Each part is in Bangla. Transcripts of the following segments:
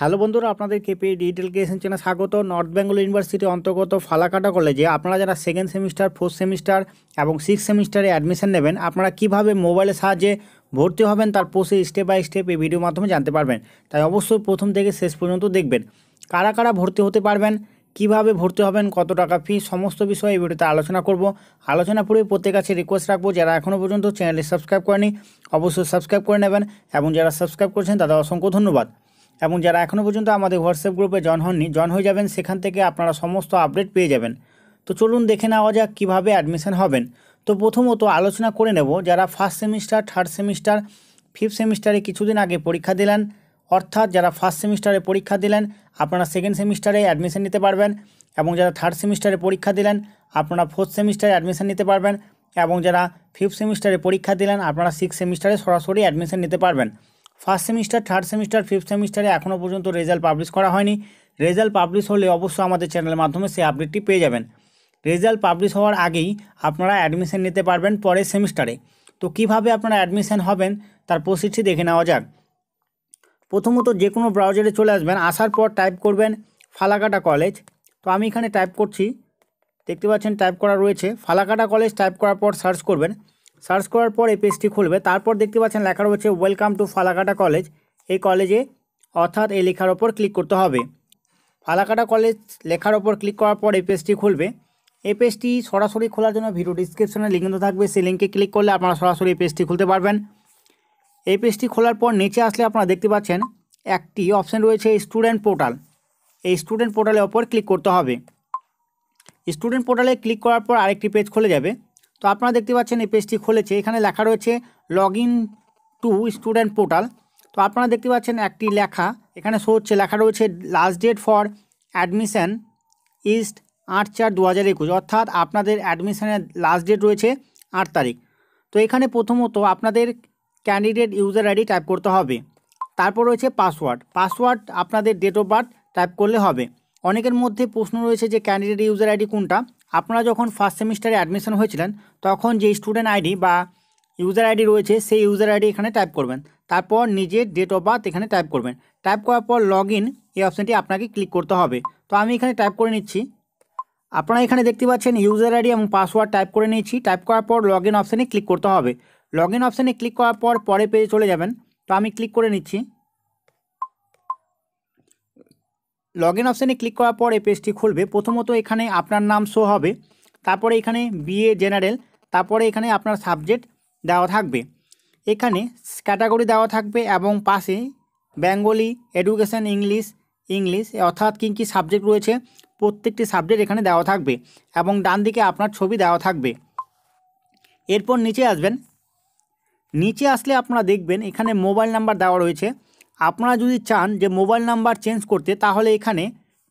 হ্যালো বন্ধুরা আপনাদের কেপি ডিজিটাল ক্রিয়েশন চ্যানেল স্বাগত নর্থ বেঙ্গল ইউনিভার্সিটি অন্তর্গত ফালাকাটা কলেজে আপনারা যারা সেকেন্ড সেমিস্টার ফোর্থ সেমিস্টার এবং সিক্স সেমিস্টারে অ্যাডমিশন নেবেন আপনারা কিভাবে মোবাইলের সাহায্যে ভর্তি হবেন তার প্রসেস স্টেপ বাই স্টেপ এই ভিডিওর মাধ্যমে জানতে পারবেন তাই অবশ্যই প্রথম থেকে শেষ পর্যন্ত দেখবেন কারা কারা ভর্তি হতে পারবেন কিভাবে ভর্তি হবেন কত টাকা ফি সমস্ত বিষয়ে এই ভিডিওতে আলোচনা করব আলোচনা পূর্বে প্রত্যেক কাছে রিকোয়েস্ট রাখবো যারা এখনও পর্যন্ত চ্যানেলে সাবস্ক্রাইব করেনি অবশ্যই সাবস্ক্রাইব করে নেবেন এবং যারা সাবস্ক্রাইব করেছেন তাদের অসংখ্য ধন্যবাদ এবং যারা এখনও পর্যন্ত আমাদের হোয়াটসঅ্যাপ গ্রুপে জয়েন হননি জয়েন হয়ে যাবেন সেখান থেকে আপনারা সমস্ত আপডেট পেয়ে যাবেন তো চলুন দেখে নেওয়া যাক কীভাবে অ্যাডমিশন হবেন তো প্রথমত আলোচনা করে নেব যারা first semester third semester fifth সেমিস্টারে কিছুদিন আগে পরীক্ষা দিলেন অর্থাৎ যারা ফার্স্ট সেমিস্টারে পরীক্ষা দিলেন আপনারা সেকেন্ড সেমিস্টারে অ্যাডমিশন নিতে পারবেন এবং যারা থার্ড সেমিস্টারে পরীক্ষা দিলেন আপনারা ফোর্থ সেমিস্টারে অ্যাডমিশান নিতে পারবেন এবং যারা ফিফথ সেমিস্টারে পরীক্ষা দিলেন আপনারা সিক্স সেমিস্টারে সরাসরি অ্যাডমিশান নিতে পারবেন first semester third semester fifth সেমিস্টারে এখনও পর্যন্ত রেজাল্ট পাবলিশ করা হয়নি রেজাল্ট পাবলিশ হলে অবশ্যই আমাদের চ্যানেলের মাধ্যমে সেই আপডেটটি পেয়ে যাবেন রেজাল্ট পাবলিশ হওয়ার আগেই আপনারা অ্যাডমিশন নিতে পারবেন পরের সেমিস্টারে তো কিভাবে আপনারা অ্যাডমিশন হবেন তার প্রসিডটি দেখে নেওয়া যাক প্রথমত যে কোনো ব্রাউজারে চলে আসবেন আসার পর টাইপ করবেন ফালাকাটা কলেজ তো আমি এখানে টাইপ করছি দেখতে পাচ্ছেন টাইপ করা রয়েছে ফালাকাটা কলেজ টাইপ করার পর সার্চ করবেন সার্চ করার পর এই পেজটি খুলবে তারপর দেখতে পাচ্ছেন লেখা রয়েছে ওয়েলকাম টু ফালাকাটা কলেজ এই কলেজে অর্থাৎ এই লেখার ওপর ক্লিক করতে হবে ফালাকাটা কলেজ লেখার ওপর ক্লিক করার পর এই পেজটি খুলবে এই পেজটি সরাসরি খোলার জন্য ভিডিও ডিসক্রিপশনে লিঙ্ক থাকবে সেই লিঙ্কে ক্লিক করলে আপনারা সরাসরি এই পেজটি খুলতে পারবেন এই পেজটি খোলার পর নিচে আসলে আপনারা দেখতে পাচ্ছেন একটি অপশান রয়েছে স্টুডেন্ট পোর্টাল এই স্টুডেন্ট পোর্টালের ওপর ক্লিক করতে হবে স্টুডেন্ট পোর্টালে ক্লিক করার পর আরেকটি পেজ খুলে যাবে তো আপনারা দেখতে পাচ্ছেন এই পেজটি খুলেছে এখানে লেখা রয়েছে log in to student portal তো আপনারা দেখতে পাচ্ছেন একটি লেখা এখানে শো হচ্ছে লেখা রয়েছে লাস্ট ডেট ফর অ্যাডমিশান ইস্ট আট চার দু হাজার একুশ অর্থাৎ আপনাদের অ্যাডমিশানের লাস্ট ডেট রয়েছে আট তারিখ তো এখানে প্রথমত আপনাদের ক্যান্ডিডেট ইউজার আইডি টাইপ করতে হবে তারপর রয়েছে পাসওয়ার্ড পাসওয়ার্ড আপনাদের ডেট অফ বার্থ টাইপ করলে হবে অনেকের মধ্যে প্রশ্ন রয়েছে যে ক্যান্ডিডেট ইউজার আইডি কোনটা আপনারা যখন ফার্স্ট সেমিস্টারে অ্যাডমিশন হয়েছিলেন তখন যে স্টুডেন্ট আইডি বা ইউজার আইডি রয়েছে সেই ইউজার আইডি এখানে টাইপ করবেন তারপর নিজের ডেট অফ বার্থ এখানে টাইপ করবেন টাইপ করার পর লগ ইন এই অপশানটি আপনাকে ক্লিক করতে হবে তো আমি এখানে টাইপ করে নিচ্ছি আপনারা এখানে দেখতে পাচ্ছেন ইউজার আইডি এবং পাসওয়ার্ড টাইপ করে নিয়েছি টাইপ করার পর লগ ইন অপশানে ক্লিক করতে হবে লগ ইন অপশানে ক্লিক করার পর পরে পেজে চলে যাবেন তো আমি ক্লিক করে নিচ্ছি লগ ইন অপশানে ক্লিক করার পর এই পেজটি খুলবে প্রথমত এখানে আপনার নাম শো হবে তারপরে এখানে বিএ জেনারেল তারপরে এখানে আপনার সাবজেক্ট দেওয়া থাকবে এখানে ক্যাটাগরি দেওয়া থাকবে এবং পাশে বেঙ্গলি এডুকেশান ইংলিশ ইংলিশ অর্থাৎ কী কী সাবজেক্ট রয়েছে প্রত্যেকটি সাবজেক্ট এখানে দেওয়া থাকবে এবং ডান দিকে আপনার ছবি দেওয়া থাকবে এরপর নিচে আসবেন নিচে আসলে আপনারা দেখবেন এখানে মোবাইল নাম্বার দেওয়া রয়েছে আপনারা যদি চান যে মোবাইল নাম্বার চেঞ্জ করতে তাহলে এখানে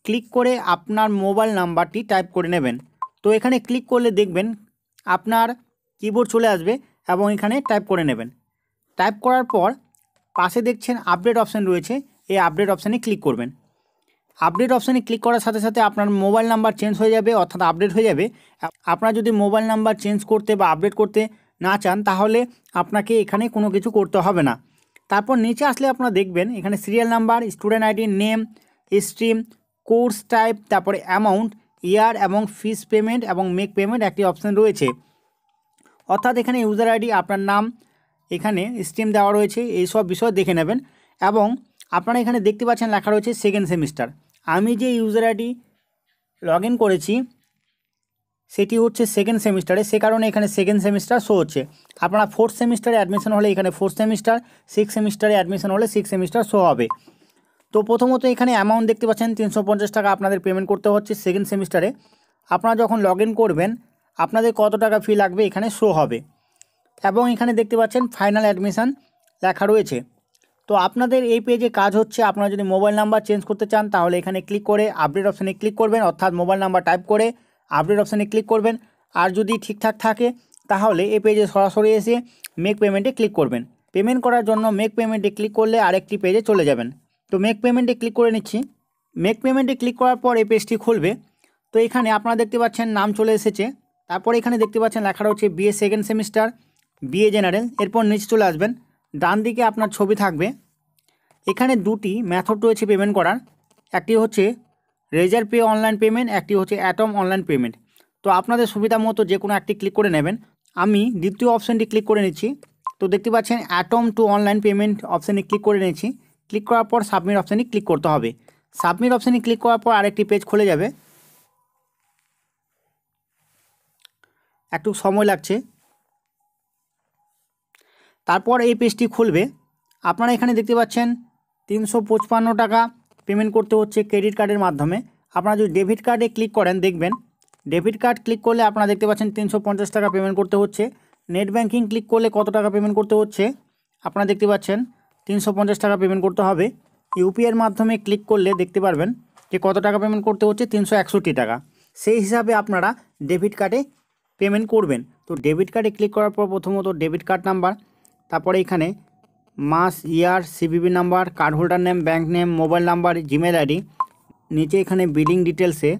ক্লিক করে আপনার মোবাইল নাম্বারটি টাইপ করে নেবেন তো এখানে ক্লিক করলে দেখবেন আপনার কিবোর্ড চলে আসবে এবং এখানে টাইপ করে নেবেন টাইপ করার পর পাশে দেখছেন আপডেট অপশান রয়েছে এই আপডেট অপশানে ক্লিক করবেন আপডেট অপশানে ক্লিক করার সাথে সাথে আপনার মোবাইল নাম্বার চেঞ্জ হয়ে যাবে অর্থাৎ আপডেট হয়ে যাবে আপনার যদি মোবাইল নাম্বার চেঞ্জ করতে বা আপডেট করতে না চান তাহলে আপনাকে এখানে কোনো কিছু করতে হবে না তারপর নিচে আসলে আপনারা দেখবেন এখানে serial number student ID name stream course type তারপরে অ্যামাউন্ট ইয়ার এবং ফিস পেমেন্ট এবং মেক পেমেন্ট একটি অপশান রয়েছে অর্থাৎ এখানে ইউজার আইডি আপনার নাম এখানে স্ট্রিম দেওয়া রয়েছে এই সব বিষয় দেখে নেবেন এবং আপনারা এখানে দেখতে পাচ্ছেন লেখা রয়েছে সেকেন্ড সেমিস্টার আমি যে ইউজার আইডি লগ করেছি সেটি হচ্ছে সেকেন্ড সেমিস্টারে সে কারণে এখানে সেকেন্ড সেমিস্টার শো হচ্ছে আপনারা ফোর্থ সেমিস্টারে অ্যাডমিশন হলে এখানে ফোর্থ সেমিস্টার সিক্স সেমিস্টারে অ্যাডমিশন হলে সিক্স সেমিস্টার শো হবে তো প্রথমত এখানে অ্যামাউন্ট দেখতে পাচ্ছেন তিনশো টাকা আপনাদের পেমেন্ট করতে হচ্ছে সেকেন্ড সেমিস্টারে আপনারা যখন লগ করবেন আপনাদের কত টাকা ফি লাগবে এখানে শো হবে এবং এখানে দেখতে পাচ্ছেন ফাইনাল অ্যাডমিশান লেখা রয়েছে তো আপনাদের এই পেজে কাজ হচ্ছে আপনারা যদি মোবাইল নাম্বার চেঞ্জ করতে চান তাহলে এখানে ক্লিক করে আপডেট অপশানে ক্লিক করবেন অর্থাৎ মোবাইল নাম্বার টাইপ করে আপডেট অপশানে ক্লিক করবেন আর যদি ঠিকঠাক থাকে তাহলে এই পেজে সরাসরি এসে মেক পেমেন্টে ক্লিক করবেন পেমেন্ট করার জন্য মেক পেমেন্টে ক্লিক করলে আরেকটি পেজে চলে যাবেন তো মেক পেমেন্টে ক্লিক করে নিচ্ছি মেক পেমেন্টে ক্লিক করার পর এই পেজটি খুলবে তো এখানে আপনারা দেখতে পাচ্ছেন নাম চলে এসেছে তারপর এখানে দেখতে পাচ্ছেন লেখা রয়েছে BA second semester BA general এরপর নিচে চলে আসবেন ডান দিকে আপনার ছবি থাকবে এখানে দুটি মেথড রয়েছে পেমেন্ট করার একটি হচ্ছে রেজার পে অনলাইন পেমেন্ট একটি হচ্ছে অ্যাটম অনলাইন পেমেন্ট তো আপনাদের সুবিধা মতো যে কোনো একটি ক্লিক করে নেবেন আমি দ্বিতীয় অপশানটি ক্লিক করে নিচ্ছি তো দেখতে পাচ্ছেন অ্যাটম টু অনলাইন পেমেন্ট অপশানে ক্লিক করে নিয়েছি ক্লিক করার পর সাবমিট অপশানে ক্লিক করতে হবে সাবমিট অপশানে ক্লিক করার পর আরেকটি পেজ খুলে যাবে একটু সময় লাগছে তারপর এই পেজটি খুলবে আপনারা এখানে দেখতে পাচ্ছেন তিনশো টাকা পেমেন্ট করতে হচ্ছে ক্রেডিট কার্ডের মাধ্যমে আপনারা যদি ডেবিট কার্ডে ক্লিক করেন দেখবেন ডেবিট কার্ড ক্লিক করলে আপনারা দেখতে পাচ্ছেন তিনশো টাকা পেমেন্ট করতে হচ্ছে নেট ব্যাঙ্কিং ক্লিক করলে কত টাকা পেমেন্ট করতে হচ্ছে আপনারা দেখতে পাচ্ছেন তিনশো টাকা পেমেন্ট করতে হবে ইউপিআইয়ের মাধ্যমে ক্লিক করলে দেখতে পারবেন যে কত টাকা পেমেন্ট করতে হচ্ছে তিনশো টাকা সেই হিসাবে আপনারা ডেবিট কার্ডে পেমেন্ট করবেন তো ডেবিট কার্ডে ক্লিক করার পর প্রথমত ডেবিট কার্ড নাম্বার তারপরে এখানে মাস year CVV number card holder name bank name mobile number Gmail ID নিচে এখানে বিলিং ডিটেলসে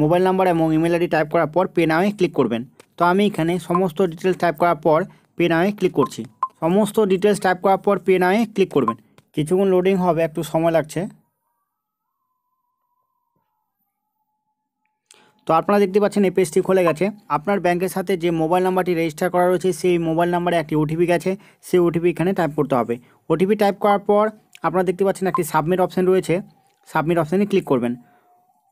মোবাইল নাম্বার এবং ইমেল আইডি টাইপ করার পর পে নামে ক্লিক করবেন তো আমি এখানে সমস্ত ডিটেলস টাইপ করার পর পে নামে ক্লিক করছি সমস্ত ডিটেলস টাইপ করার পর পে নামে ক্লিক করবেন কিছুক্ষণ লোডিং হবে একটু সময় লাগছে তো আপনারা দেখতে পাচ্ছেন এই পেজটি খুলে গেছে আপনার ব্যাংকের সাথে যে মোবাইল নাম্বারটি রেজিস্টার করা রয়েছে সেই মোবাইল নাম্বারে একটি ওটিপি গেছে সেই ওটিপি এখানে টাইপ করতে হবে ওটিপি টাইপ করার পর আপনারা দেখতে পাচ্ছেন একটি সাবমিট অপশান রয়েছে সাবমিট অপশানে ক্লিক করবেন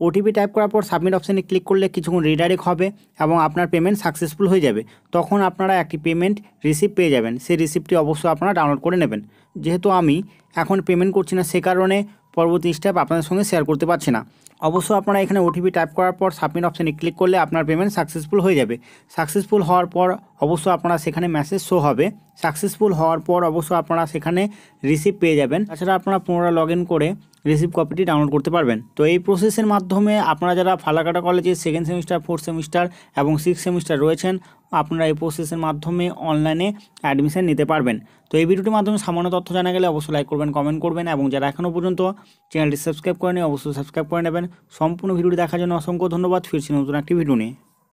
ওটিপি টাইপ করার পর সাবমিট অপশানে ক্লিক করলে কিছুক্ষণ রিডাইরেক্ট হবে এবং আপনার পেমেন্ট সাকসেসফুল হয়ে যাবে তখন আপনারা একটি পেমেন্ট রিসিপ্ট পেয়ে যাবেন সেই রিসিপ্টটি অবশ্যই আপনারা ডাউনলোড করে নেবেন যেহেতু আমি এখন পেমেন্ট করছি না সে কারণে পরবর্তী স্টেপ আপনাদের সঙ্গে শেয়ার করতে পারছি না অবশ্যই আপনারা এখানে ওটিপি টাইপ করার পর সাবমিট অপশানে ক্লিক করলে আপনার পেমেন্ট সাকসেসফুল হয়ে যাবে সাকসেসফুল হওয়ার পর অবশ্যই আপনারা সেখানে মেসেজ শো হবে সাকসেসফুল হওয়ার পর অবশ্যই আপনারা সেখানে রিসিভ পেয়ে যাবেন তাছাড়া আপনারা পুনরায় লগ করে রিসিভ কপিটি ডাউনলোড করতে পারবেন তো এই প্রসেসের মাধ্যমে আপনারা যারা ফালাকাটা কলেজের সেকেন্ড সেমিস্টার ফোর্থ সেমিস্টার এবং সিক্স সেমিস্টার রয়েছেন আপনারা এই প্রসেসের মাধ্যমে অনলাইনে অ্যাডমিশান নিতে পারবেন তো এই ভিডিওটির মাধ্যমে সামান্য তথ্য জানা গেলে অবশ্যই লাইক করবেন কমেন্ট করবেন এবং যারা এখনও পর্যন্ত চ্যানেলটি সাবস্ক্রাইব করেনি অবশ্যই সাবস্ক্রাইব করে নেবেন সম্পূর্ণ ভিডিওটি দেখার জন্য অসংখ্য ধন্যবাদ ফিরছি নতুন একটি ভিডিও নিয়ে